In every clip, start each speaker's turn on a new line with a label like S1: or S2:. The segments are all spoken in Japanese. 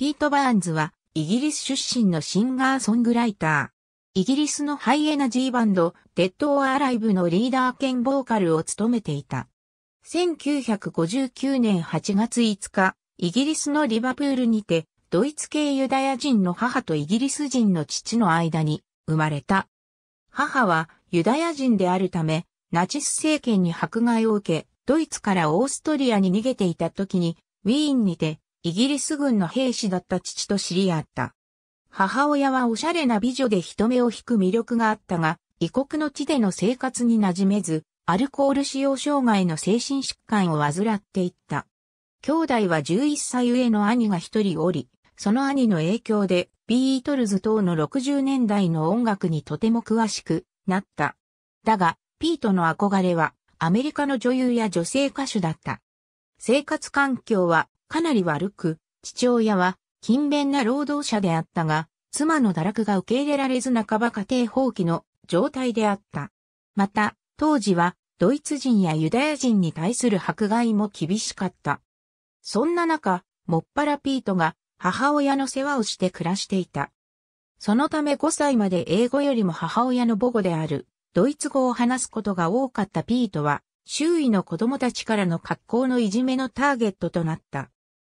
S1: ピート・バーンズは、イギリス出身のシンガーソングライター。イギリスのハイエナジーバンド、デッド・オア・ライブのリーダー兼ボーカルを務めていた。1959年8月5日、イギリスのリバプールにて、ドイツ系ユダヤ人の母とイギリス人の父の間に生まれた。母はユダヤ人であるため、ナチス政権に迫害を受け、ドイツからオーストリアに逃げていた時に、ウィーンにてイギリス軍の兵士だった父と知り合った。母親はおしゃれな美女で人目を引く魅力があったが、異国の地での生活に馴染めず、アルコール使用障害の精神疾患を患っていった。兄弟は11歳上の兄が一人おり、その兄の影響でビートルズ等の60年代の音楽にとても詳しくなった。だが、ピートの憧れはアメリカの女優や女性歌手だった。生活環境はかなり悪く、父親は勤勉な労働者であったが、妻の堕落が受け入れられず半ば家庭放棄の状態であった。また、当時はドイツ人やユダヤ人に対する迫害も厳しかった。そんな中、もっぱらピートが母親の世話をして暮らしていた。そのため5歳まで英語よりも母親の母語であるドイツ語を話すことが多かったピートは、周囲の子供たちからの格好のいじめのターゲットとなった。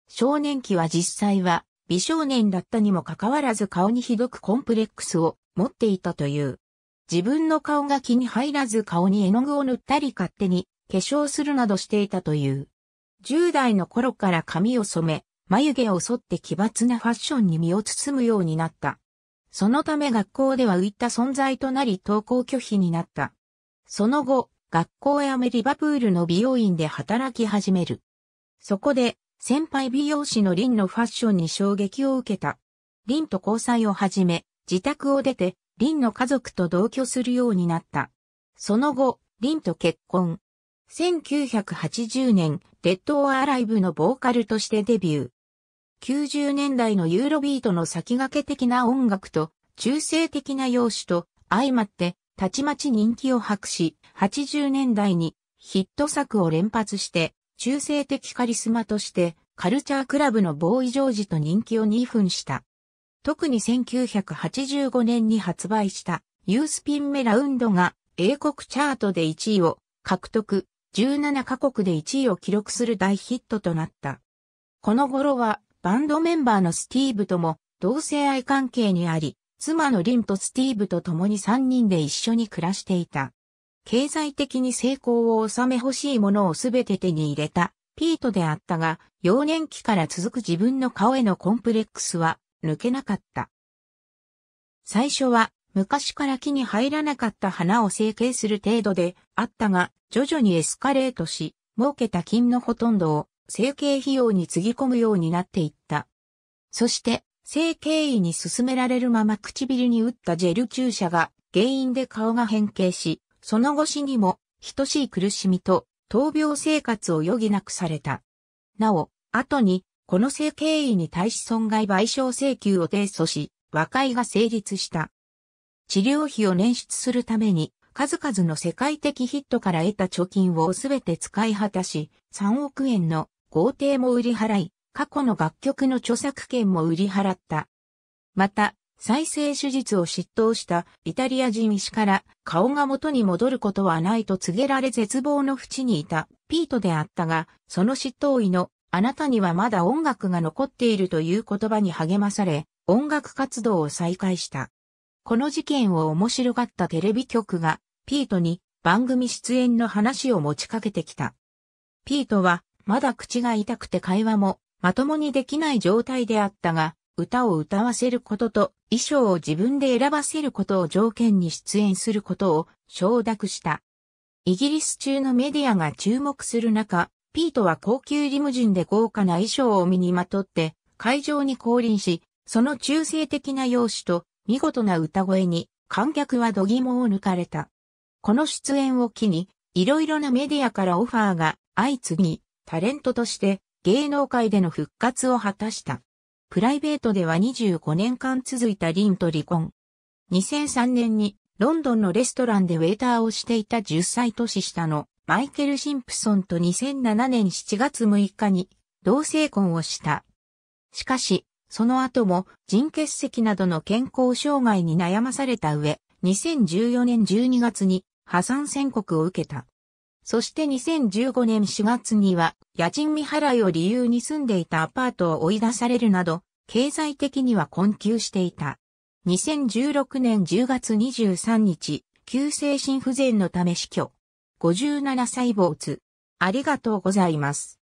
S1: 少年期は実際は美少年だったにもかかわらず顔にひどくコンプレックスを持っていたという。自分の顔が気に入らず顔に絵の具を塗ったり勝手に化粧するなどしていたという。10代の頃から髪を染め、眉毛を剃って奇抜なファッションに身を包むようになった。そのため学校では浮いた存在となり登校拒否になった。その後、学校やメリバプールの美容院で働き始める。そこで、先輩美容師のリンのファッションに衝撃を受けた。リンと交際を始め、自宅を出て、リンの家族と同居するようになった。その後、リンと結婚。1980年、レッド・オア・ライブのボーカルとしてデビュー。90年代のユーロビートの先駆け的な音楽と、中性的な容姿と、相まって、たちまち人気を博し、80年代にヒット作を連発して、中性的カリスマとして、カルチャークラブのボーイ・ジョージと人気を2分した。特に1985年に発売したユースピンメラウンドが英国チャートで1位を獲得、17カ国で1位を記録する大ヒットとなった。この頃はバンドメンバーのスティーブとも同性愛関係にあり、妻のリンとスティーブと共に3人で一緒に暮らしていた。経済的に成功を収め欲しいものをすべて手に入れた、ピートであったが、幼年期から続く自分の顔へのコンプレックスは抜けなかった。最初は昔から木に入らなかった花を整形する程度であったが、徐々にエスカレートし、儲けた金のほとんどを整形費用につぎ込むようになっていった。そして、整形医に勧められるまま唇に打ったジェル注射が原因で顔が変形し、その後死にも、等しい苦しみと、闘病生活を余儀なくされた。なお、後に、この性経緯に対し損害賠償請求を提訴し、和解が成立した。治療費を捻出するために、数々の世界的ヒットから得た貯金をすべて使い果たし、3億円の豪邸も売り払い、過去の楽曲の著作権も売り払った。また、再生手術を執刀したイタリア人医師から顔が元に戻ることはないと告げられ絶望の淵にいたピートであったが、その執刀医のあなたにはまだ音楽が残っているという言葉に励まされ、音楽活動を再開した。この事件を面白がったテレビ局がピートに番組出演の話を持ちかけてきた。ピートはまだ口が痛くて会話もまともにできない状態であったが、歌を歌わせることと、衣装を自分で選ばせることを条件に出演することを承諾した。イギリス中のメディアが注目する中、ピートは高級リムジンで豪華な衣装を身にまとって会場に降臨し、その中性的な容姿と見事な歌声に観客は度肝を抜かれた。この出演を機に、いろいろなメディアからオファーが相次ぎ、タレントとして芸能界での復活を果たした。プライベートでは25年間続いたリンと離婚。2003年にロンドンのレストランでウェイターをしていた10歳年下のマイケル・シンプソンと2007年7月6日に同性婚をした。しかし、その後も人血石などの健康障害に悩まされた上、2014年12月に破産宣告を受けた。そして2015年4月には、家賃未払いを理由に住んでいたアパートを追い出されるなど、経済的には困窮していた。2016年10月23日、急性心不全のため死去。57歳坊主。ありがとうございます。